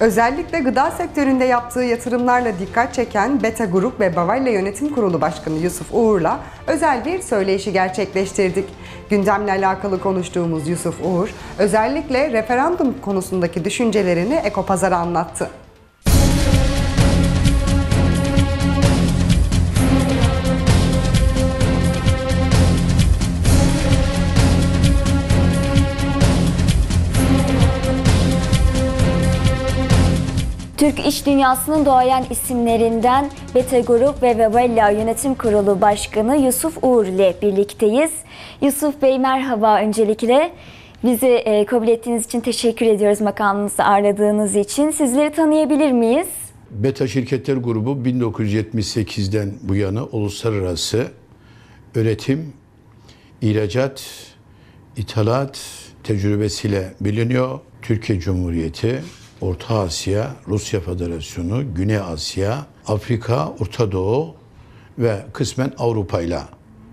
Özellikle gıda sektöründe yaptığı yatırımlarla dikkat çeken Beta Grup ve Bavalla Yönetim Kurulu Başkanı Yusuf Uğur'la özel bir söyleyişi gerçekleştirdik. Gündemle alakalı konuştuğumuz Yusuf Uğur, özellikle referandum konusundaki düşüncelerini Ekopazar'a anlattı. Türk iş dünyasının doğayan isimlerinden Beta Grup ve Vevella Yönetim Kurulu Başkanı Yusuf Uğur ile birlikteyiz. Yusuf Bey merhaba öncelikle. Bizi e, kabul ettiğiniz için teşekkür ediyoruz makamınızı ağırladığınız için. Sizleri tanıyabilir miyiz? Beta Şirketler Grubu 1978'den bu yana uluslararası üretim, ihracat, ithalat tecrübesiyle biliniyor. Türkiye Cumhuriyeti Orta Asya, Rusya Federasyonu, Güney Asya, Afrika, Orta Doğu ve kısmen Avrupa ile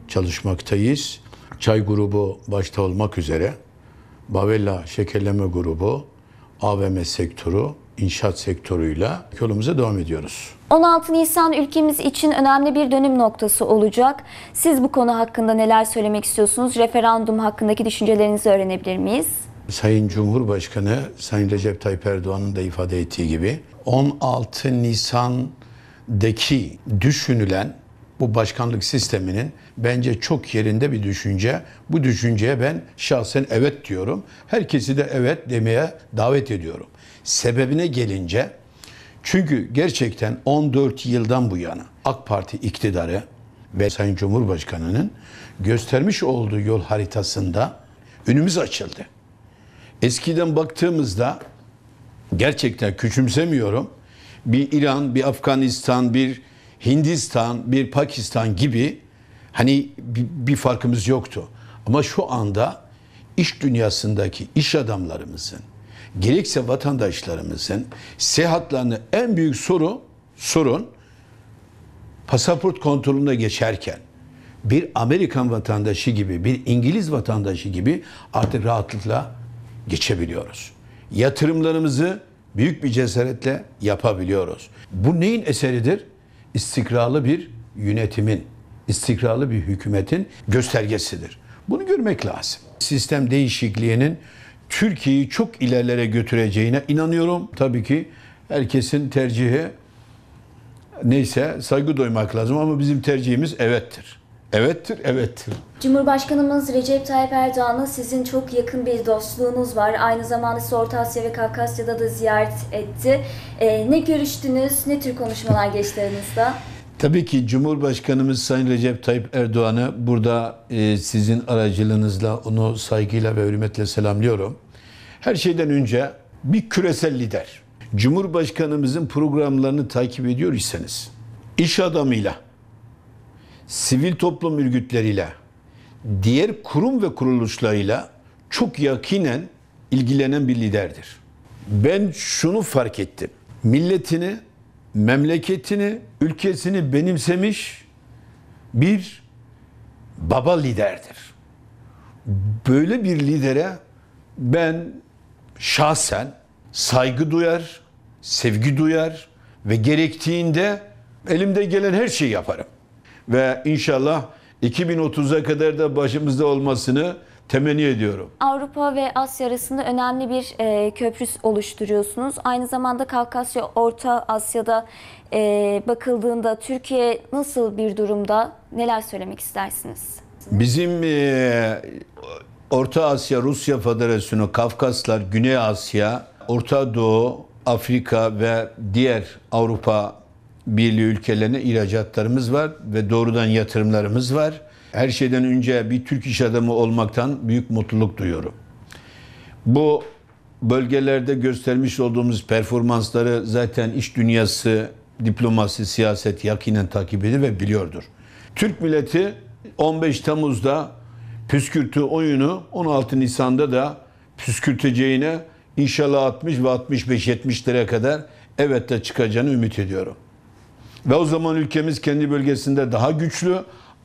çalışmaktayız. Çay grubu başta olmak üzere Bavella şekerleme grubu, AVM sektörü, inşaat sektörüyle yolumuza devam ediyoruz. 16 Nisan ülkemiz için önemli bir dönüm noktası olacak. Siz bu konu hakkında neler söylemek istiyorsunuz? Referandum hakkındaki düşüncelerinizi öğrenebilir miyiz? Sayın Cumhurbaşkanı Sayın Recep Tayyip Erdoğan'ın da ifade ettiği gibi 16 Nisan'daki düşünülen bu başkanlık sisteminin bence çok yerinde bir düşünce. Bu düşünceye ben şahsen evet diyorum. Herkesi de evet demeye davet ediyorum. Sebebine gelince çünkü gerçekten 14 yıldan bu yana AK Parti iktidarı ve Sayın Cumhurbaşkanı'nın göstermiş olduğu yol haritasında önümüz açıldı. Eskiden baktığımızda gerçekten küçümsemiyorum. Bir İran, bir Afganistan, bir Hindistan, bir Pakistan gibi hani bir farkımız yoktu. Ama şu anda iş dünyasındaki iş adamlarımızın, gerekse vatandaşlarımızın seyahatlerine en büyük soru sorun pasaport kontrolünde geçerken bir Amerikan vatandaşı gibi, bir İngiliz vatandaşı gibi artık rahatlıkla geçebiliyoruz. Yatırımlarımızı büyük bir cesaretle yapabiliyoruz. Bu neyin eseridir? İstikrarlı bir yönetimin, istikrarlı bir hükümetin göstergesidir. Bunu görmek lazım. Sistem değişikliğinin Türkiye'yi çok ilerlere götüreceğine inanıyorum. Tabii ki herkesin tercihi neyse saygı duymak lazım ama bizim tercihimiz evettir. Evettir, evettir. Cumhurbaşkanımız Recep Tayyip Erdoğan'la sizin çok yakın bir dostluğunuz var. Aynı zamanda siz Orta Asya ve Kafkasya'da da ziyaret etti. E, ne görüştünüz, ne tür konuşmalar geçti aranızda? Tabii ki Cumhurbaşkanımız Sayın Recep Tayyip Erdoğan'ı burada e, sizin aracılığınızla onu saygıyla ve hürmetle selamlıyorum. Her şeyden önce bir küresel lider. Cumhurbaşkanımızın programlarını takip ediyor iseniz, iş adamıyla, sivil toplum örgütleriyle, diğer kurum ve kuruluşlarıyla çok yakinen ilgilenen bir liderdir. Ben şunu fark ettim. Milletini, memleketini, ülkesini benimsemiş bir baba liderdir. Böyle bir lidere ben şahsen saygı duyar, sevgi duyar ve gerektiğinde elimde gelen her şeyi yaparım ve inşallah 2030'a kadar da başımızda olmasını temenni ediyorum. Avrupa ve Asya arasında önemli bir e, köprü oluşturuyorsunuz. Aynı zamanda Kafkasya, Orta Asya'da e, bakıldığında Türkiye nasıl bir durumda? Neler söylemek istersiniz? Bizim e, Orta Asya, Rusya Federasyonu, Kafkaslar, Güney Asya, Orta Doğu, Afrika ve diğer Avrupa Birliği ülkelerine ihracatlarımız var ve doğrudan yatırımlarımız var. Her şeyden önce bir Türk iş adamı olmaktan büyük mutluluk duyuyorum. Bu bölgelerde göstermiş olduğumuz performansları zaten iş dünyası, diplomasi, siyaset yakinen takip ediyor ve biliyordur. Türk milleti 15 Temmuz'da püskürtü oyunu 16 Nisan'da da püskürteceğine inşallah 60 ve 65-70 lira kadar evet de çıkacağını ümit ediyorum. Ve o zaman ülkemiz kendi bölgesinde daha güçlü.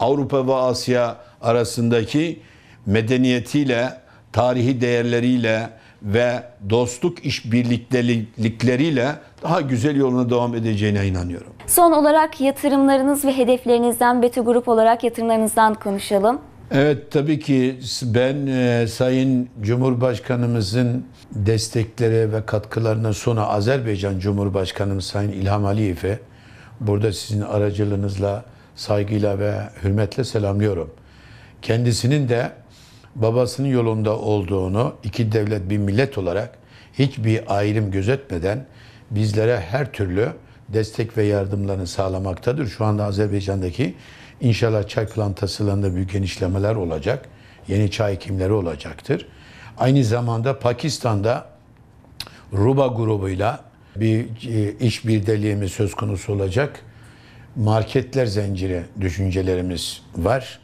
Avrupa ve Asya arasındaki medeniyetiyle, tarihi değerleriyle ve dostluk işbirliktelikleriyle daha güzel yoluna devam edeceğine inanıyorum. Son olarak yatırımlarınız ve hedeflerinizden Betü Grup olarak yatırımlarınızdan konuşalım. Evet tabii ki ben e, Sayın Cumhurbaşkanımızın destekleri ve katkılarına sonra Azerbaycan Cumhurbaşkanımız Sayın İlham Aliyev'e burada sizin aracılığınızla saygıyla ve hürmetle selamlıyorum. Kendisinin de babasının yolunda olduğunu iki devlet bir millet olarak hiçbir ayrım gözetmeden bizlere her türlü destek ve yardımlarını sağlamaktadır. Şu anda Azerbaycan'daki inşallah çay plantasılarında büyük genişlemeler olacak. Yeni çay kimleri olacaktır. Aynı zamanda Pakistan'da Ruba grubuyla bir e, iş bir deliğimiz söz konusu olacak. Marketler zinciri düşüncelerimiz var.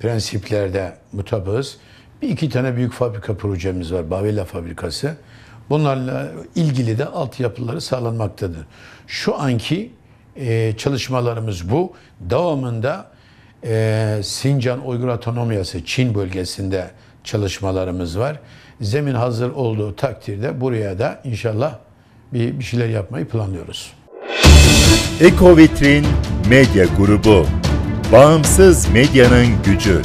Prensiplerde mutabığız. Bir iki tane büyük fabrika projemiz var. Bavella fabrikası. Bunlarla ilgili de altyapıları sağlanmaktadır. Şu anki e, çalışmalarımız bu. Devamında e, Sincan Uygur Autonomyası Çin bölgesinde çalışmalarımız var. Zemin hazır olduğu takdirde buraya da inşallah bir, bir şeyler yapmayı planlıyoruz. Ekovitrin Medya Grubu Bağımsız medyanın gücü.